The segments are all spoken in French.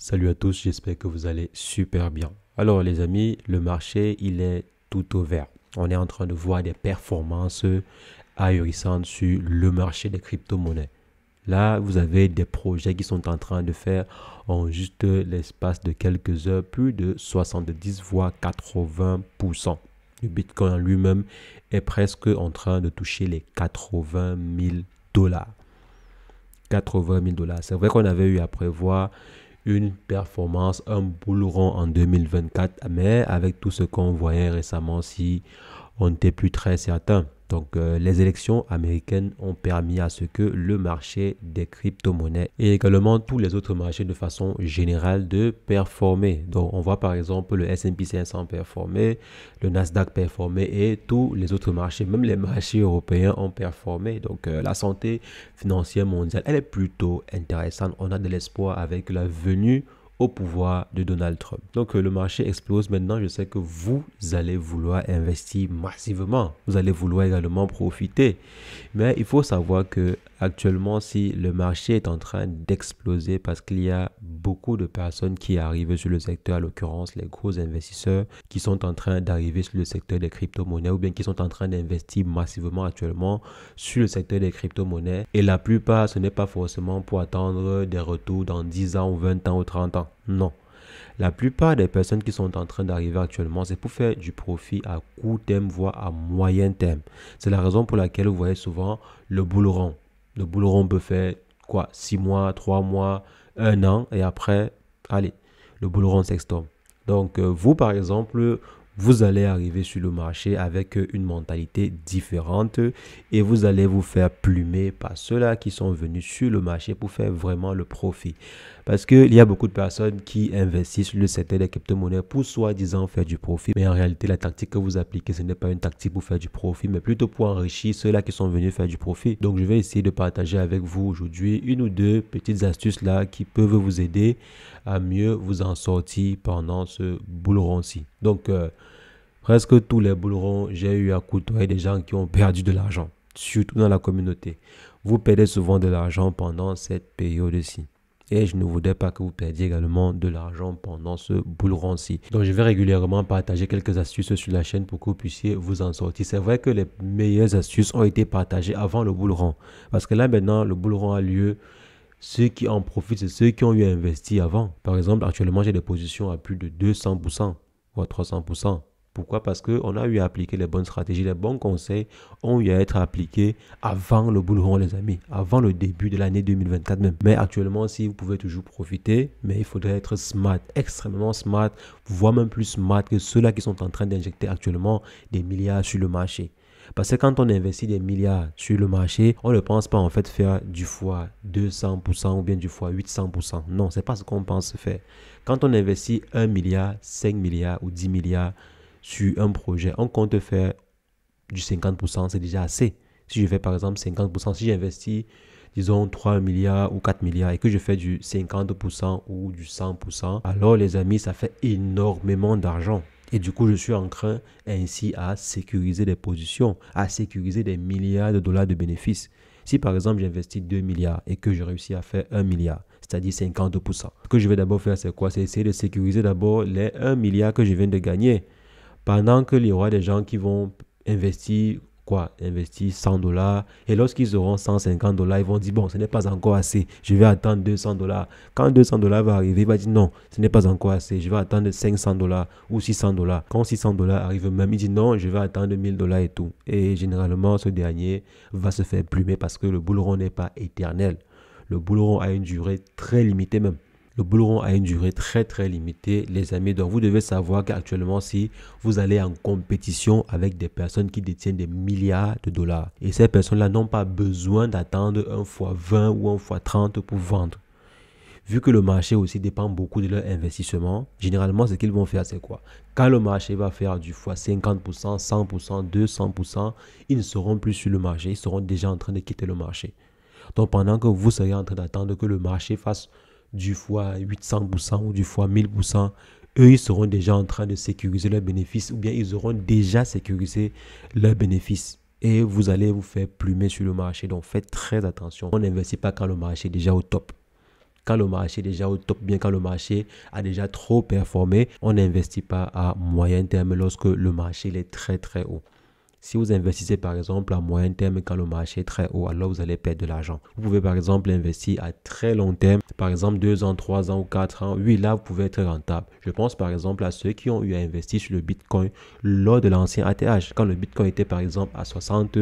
Salut à tous, j'espère que vous allez super bien. Alors les amis, le marché, il est tout ouvert. On est en train de voir des performances ahurissantes sur le marché des crypto-monnaies. Là, vous avez des projets qui sont en train de faire en juste l'espace de quelques heures plus de 70 voire 80%. Le Bitcoin lui-même est presque en train de toucher les 80 000 dollars. 80 000 dollars. C'est vrai qu'on avait eu à prévoir une performance, un boule rond en 2024, mais avec tout ce qu'on voyait récemment, si on n'était plus très certain. Donc euh, les élections américaines ont permis à ce que le marché des crypto-monnaies et également tous les autres marchés de façon générale de performer. Donc on voit par exemple le S&P 500 performer, le Nasdaq performer et tous les autres marchés, même les marchés européens ont performé. Donc euh, la santé financière mondiale, elle est plutôt intéressante. On a de l'espoir avec la venue au pouvoir de Donald Trump. Donc euh, le marché explose maintenant. Je sais que vous allez vouloir investir massivement. Vous allez vouloir également profiter. Mais il faut savoir que Actuellement, si le marché est en train d'exploser parce qu'il y a beaucoup de personnes qui arrivent sur le secteur, à l'occurrence les gros investisseurs qui sont en train d'arriver sur le secteur des crypto-monnaies ou bien qui sont en train d'investir massivement actuellement sur le secteur des crypto-monnaies. Et la plupart, ce n'est pas forcément pour attendre des retours dans 10 ans ou 20 ans ou 30 ans. Non. La plupart des personnes qui sont en train d'arriver actuellement, c'est pour faire du profit à court terme, voire à moyen terme. C'est la raison pour laquelle vous voyez souvent le boule rond. Le bouleron peut faire quoi 6 mois, 3 mois, 1 an, et après, allez, le boulot rond Donc, euh, vous, par exemple, vous allez arriver sur le marché avec euh, une mentalité différente et vous allez vous faire plumer par ceux-là qui sont venus sur le marché pour faire vraiment le profit. Parce qu'il y a beaucoup de personnes qui investissent le secteur des crypto-monnaies pour soi-disant faire du profit. Mais en réalité, la tactique que vous appliquez, ce n'est pas une tactique pour faire du profit, mais plutôt pour enrichir ceux-là qui sont venus faire du profit. Donc, je vais essayer de partager avec vous aujourd'hui une ou deux petites astuces-là qui peuvent vous aider à mieux vous en sortir pendant ce bouleron-ci. Donc, euh, presque tous les boulerons, j'ai eu à côtoyer des gens qui ont perdu de l'argent, surtout dans la communauté. Vous perdez souvent de l'argent pendant cette période-ci et je ne voudrais pas que vous perdiez également de l'argent pendant ce bull ci Donc je vais régulièrement partager quelques astuces sur la chaîne pour que vous puissiez vous en sortir. C'est vrai que les meilleures astuces ont été partagées avant le bull parce que là maintenant le bull a lieu ceux qui en profitent, c'est ceux qui ont eu investi avant. Par exemple, actuellement, j'ai des positions à plus de 200% ou à 300%. Pourquoi Parce qu'on a eu à appliquer les bonnes stratégies, les bons conseils ont eu à être appliqués avant le boulot, les amis, avant le début de l'année 2024 même. Mais actuellement, si vous pouvez toujours profiter, mais il faudrait être smart, extrêmement smart, voire même plus smart que ceux-là qui sont en train d'injecter actuellement des milliards sur le marché. Parce que quand on investit des milliards sur le marché, on ne pense pas en fait faire du fois 200% ou bien du fois 800%. Non, c'est pas ce qu'on pense faire. Quand on investit 1 milliard, 5 milliards ou 10 milliards, sur un projet, on compte faire du 50%, c'est déjà assez. Si je fais par exemple 50%, si j'investis, disons 3 milliards ou 4 milliards et que je fais du 50% ou du 100%, alors les amis, ça fait énormément d'argent. Et du coup, je suis en train ainsi à sécuriser des positions, à sécuriser des milliards de dollars de bénéfices. Si par exemple j'investis 2 milliards et que je réussis à faire 1 milliard, c'est-à-dire 50%, ce que je vais d'abord faire, c'est quoi C'est essayer de sécuriser d'abord les 1 milliard que je viens de gagner. Pendant qu'il y aura des gens qui vont investir quoi Investir 100 dollars. Et lorsqu'ils auront 150 dollars, ils vont dire, bon, ce n'est pas encore assez. Je vais attendre 200 dollars. Quand 200 dollars va arriver, il va dire, non, ce n'est pas encore assez. Je vais attendre 500 dollars ou 600 dollars. Quand 600 dollars arrive même, il dit, non, je vais attendre 1000 dollars et tout. Et généralement, ce dernier va se faire plumer parce que le bouleron n'est pas éternel. Le bouleron a une durée très limitée même. Le boulot a une durée très très limitée, les amis. Donc vous devez savoir qu'actuellement, si vous allez en compétition avec des personnes qui détiennent des milliards de dollars, et ces personnes-là n'ont pas besoin d'attendre un fois 20 ou un fois 30 pour vendre. Vu que le marché aussi dépend beaucoup de leur investissement, généralement, ce qu'ils vont faire, c'est quoi Quand le marché va faire du fois 50%, 100%, 200%, ils ne seront plus sur le marché, ils seront déjà en train de quitter le marché. Donc pendant que vous serez en train d'attendre que le marché fasse du fois 800% ou du fois 1000%, eux, ils seront déjà en train de sécuriser leurs bénéfices ou bien ils auront déjà sécurisé leurs bénéfices et vous allez vous faire plumer sur le marché. Donc faites très attention. On n'investit pas quand le marché est déjà au top. Quand le marché est déjà au top, bien quand le marché a déjà trop performé, on n'investit pas à moyen terme lorsque le marché est très très haut. Si vous investissez par exemple à moyen terme quand le marché est très haut, alors vous allez perdre de l'argent. Vous pouvez par exemple investir à très long terme, par exemple 2 ans, 3 ans ou 4 ans. Oui, là, vous pouvez être rentable. Je pense par exemple à ceux qui ont eu à investir sur le Bitcoin lors de l'ancien ATH, quand le Bitcoin était par exemple à 60,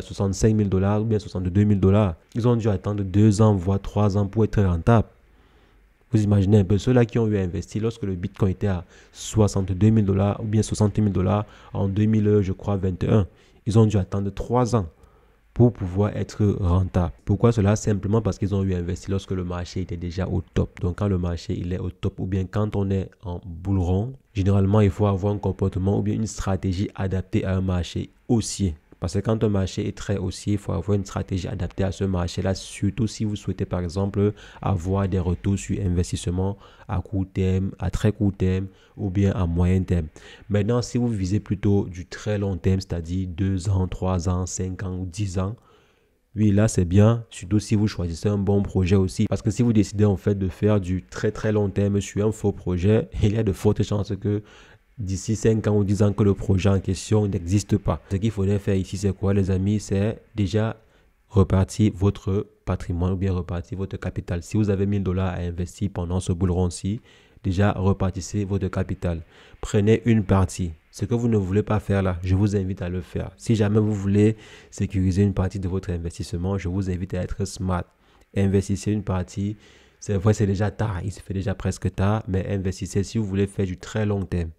65 000 dollars ou bien 62 000 dollars. Ils ont dû attendre 2 ans, voire 3 ans pour être rentable. Vous imaginez un peu ceux-là qui ont eu investi lorsque le Bitcoin était à 62 000 dollars ou bien 60 000 dollars en 2000, je crois, 21. Ils ont dû attendre 3 ans pour pouvoir être rentables. Pourquoi cela Simplement parce qu'ils ont eu investi lorsque le marché était déjà au top. Donc quand le marché il est au top ou bien quand on est en boule rond, généralement il faut avoir un comportement ou bien une stratégie adaptée à un marché haussier. Parce que quand un marché est très haussier, il faut avoir une stratégie adaptée à ce marché-là, surtout si vous souhaitez, par exemple, avoir des retours sur investissement à court terme, à très court terme ou bien à moyen terme. Maintenant, si vous visez plutôt du très long terme, c'est-à-dire 2 ans, 3 ans, 5 ans ou 10 ans, oui, là, c'est bien, surtout si vous choisissez un bon projet aussi. Parce que si vous décidez en fait de faire du très très long terme sur un faux projet, il y a de fortes chances que d'ici 5 ans ou 10 ans que le projet en question n'existe pas. Ce qu'il faudrait faire ici, c'est quoi les amis C'est déjà repartir votre patrimoine ou bien repartir votre capital. Si vous avez 1000 dollars à investir pendant ce bouleron-ci, déjà repartissez votre capital. Prenez une partie. Ce que vous ne voulez pas faire là, je vous invite à le faire. Si jamais vous voulez sécuriser une partie de votre investissement, je vous invite à être smart. Investissez une partie c'est vrai, c'est déjà tard, il se fait déjà presque tard, mais investissez si vous voulez faire du très long terme.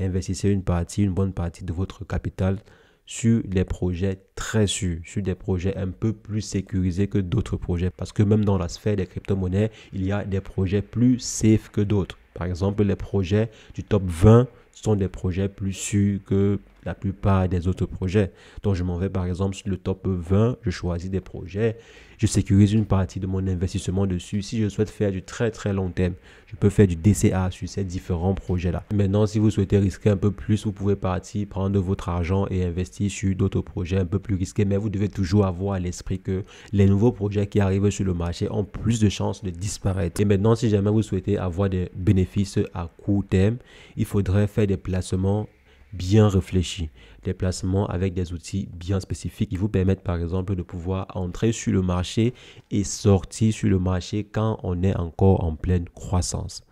Investissez une partie, une bonne partie de votre capital sur des projets très sûrs, sur des projets un peu plus sécurisés que d'autres projets. Parce que même dans la sphère des crypto-monnaies, il y a des projets plus safe que d'autres. Par exemple, les projets du top 20 sont des projets plus sûrs que la plupart des autres projets. dont je m'en vais par exemple sur le top 20, je choisis des projets, je sécurise une partie de mon investissement dessus. Si je souhaite faire du très très long terme, je peux faire du DCA sur ces différents projets-là. Maintenant, si vous souhaitez risquer un peu plus, vous pouvez partir, prendre votre argent et investir sur d'autres projets un peu plus risqués, mais vous devez toujours avoir à l'esprit que les nouveaux projets qui arrivent sur le marché ont plus de chances de disparaître. Et maintenant, si jamais vous souhaitez avoir des bénéfices à court terme, il faudrait faire des placements bien réfléchi, des placements avec des outils bien spécifiques qui vous permettent par exemple de pouvoir entrer sur le marché et sortir sur le marché quand on est encore en pleine croissance.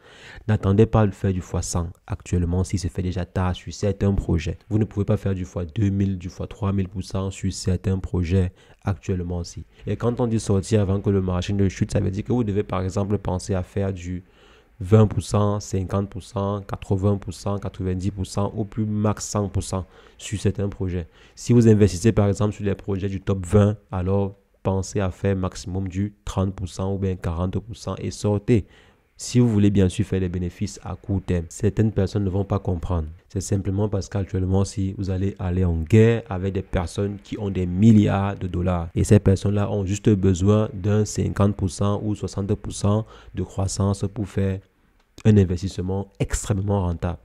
N'attendez pas le faire du x100 actuellement si se fait déjà tard sur certains projets. Vous ne pouvez pas faire du x2000, du x3000% sur certains projets actuellement aussi. Et quand on dit sortir avant que le marché ne chute, ça veut dire que vous devez par exemple penser à faire du 20%, 50%, 80%, 90% ou plus max 100% sur certains projets. Si vous investissez par exemple sur les projets du top 20, alors pensez à faire maximum du 30% ou bien 40% et sortez si vous voulez bien sûr faire des bénéfices à court terme, certaines personnes ne vont pas comprendre. C'est simplement parce qu'actuellement, si vous allez aller en guerre avec des personnes qui ont des milliards de dollars et ces personnes-là ont juste besoin d'un 50% ou 60% de croissance pour faire un investissement extrêmement rentable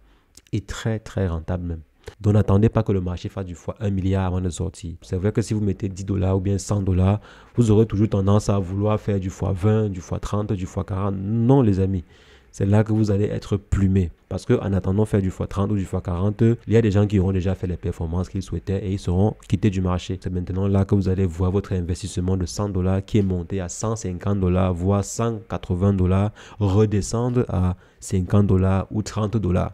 et très très rentable même. Donc n'attendez pas que le marché fasse du fois 1 milliard avant de sortir. C'est vrai que si vous mettez 10 dollars ou bien 100 dollars, vous aurez toujours tendance à vouloir faire du fois 20, du fois 30, du fois 40. Non les amis, c'est là que vous allez être plumé. Parce qu'en attendant faire du x30 ou du x40, il y a des gens qui auront déjà fait les performances qu'ils souhaitaient et ils seront quittés du marché. C'est maintenant là que vous allez voir votre investissement de 100 dollars qui est monté à 150 dollars, voire 180 dollars, redescendre à 50 dollars ou 30 dollars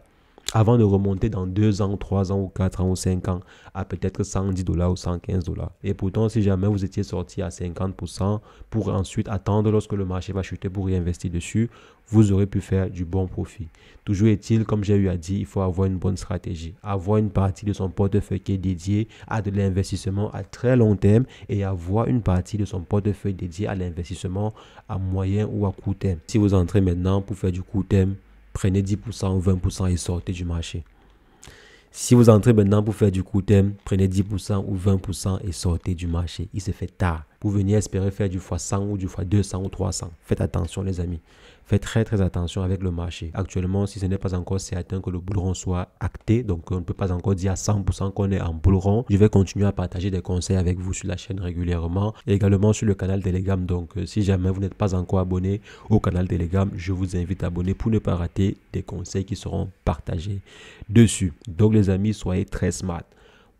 avant de remonter dans 2 ans, 3 ans ou 4 ans ou 5 ans à peut-être 110 dollars ou 115 dollars. Et pourtant, si jamais vous étiez sorti à 50% pour ensuite attendre lorsque le marché va chuter pour réinvestir dessus, vous aurez pu faire du bon profit. Toujours est-il, comme j'ai eu à dire, il faut avoir une bonne stratégie, avoir une partie de son portefeuille qui est dédiée à de l'investissement à très long terme et avoir une partie de son portefeuille dédiée à l'investissement à moyen ou à court terme. Si vous entrez maintenant pour faire du court terme, prenez 10% ou 20% et sortez du marché. Si vous entrez maintenant pour faire du court terme, prenez 10% ou 20% et sortez du marché. Il se fait tard. Vous veniez espérer faire du x100 ou du x200 ou 300. Faites attention les amis. Faites très très attention avec le marché. Actuellement, si ce n'est pas encore certain que le boulron soit acté, donc on ne peut pas encore dire à 100% qu'on est en boulron, je vais continuer à partager des conseils avec vous sur la chaîne régulièrement et également sur le canal Telegram. Donc euh, si jamais vous n'êtes pas encore abonné au canal Telegram, je vous invite à abonner pour ne pas rater des conseils qui seront partagés dessus. Donc les amis, soyez très smart.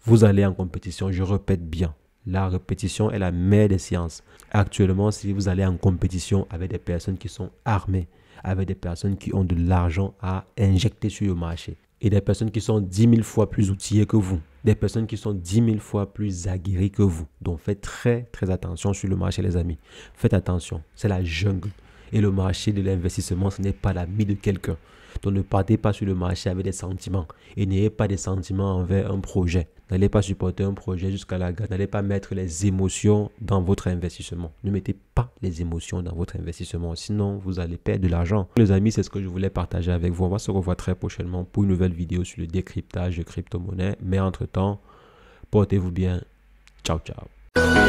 Vous allez en compétition, je répète bien. La répétition est la mère des sciences. Actuellement, si vous allez en compétition avec des personnes qui sont armées, avec des personnes qui ont de l'argent à injecter sur le marché, et des personnes qui sont 10 000 fois plus outillées que vous, des personnes qui sont 10 000 fois plus aguerries que vous. Donc faites très très attention sur le marché, les amis. Faites attention, c'est la jungle. Et le marché de l'investissement, ce n'est pas l'ami de quelqu'un. Donc ne partez pas sur le marché avec des sentiments et n'ayez pas des sentiments envers un projet. N'allez pas supporter un projet jusqu'à la gare. N'allez pas mettre les émotions dans votre investissement. Ne mettez pas les émotions dans votre investissement. Sinon, vous allez perdre de l'argent. Les amis, c'est ce que je voulais partager avec vous. On va se revoir très prochainement pour une nouvelle vidéo sur le décryptage de crypto-monnaies. Mais entre-temps, portez-vous bien. Ciao, ciao.